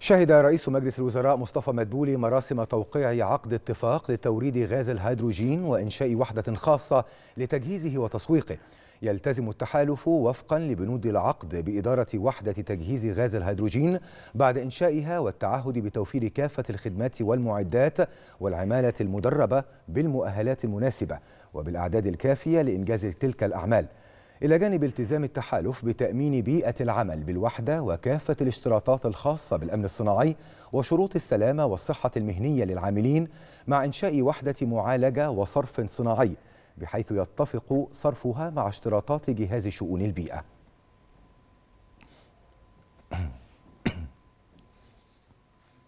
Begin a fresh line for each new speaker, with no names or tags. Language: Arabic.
شهد رئيس مجلس الوزراء مصطفى مدبولي مراسم توقيع عقد اتفاق لتوريد غاز الهيدروجين وإنشاء وحدة خاصة لتجهيزه وتسويقه يلتزم التحالف وفقا لبنود العقد بإدارة وحدة تجهيز غاز الهيدروجين بعد إنشائها والتعهد بتوفير كافة الخدمات والمعدات والعمالة المدربة بالمؤهلات المناسبة وبالأعداد الكافية لإنجاز تلك الأعمال إلى جانب التزام التحالف بتأمين بيئة العمل بالوحدة وكافة الاشتراطات الخاصة بالأمن الصناعي وشروط السلامة والصحة المهنية للعاملين مع إنشاء وحدة معالجة وصرف صناعي بحيث يتفق صرفها مع اشتراطات جهاز شؤون البيئة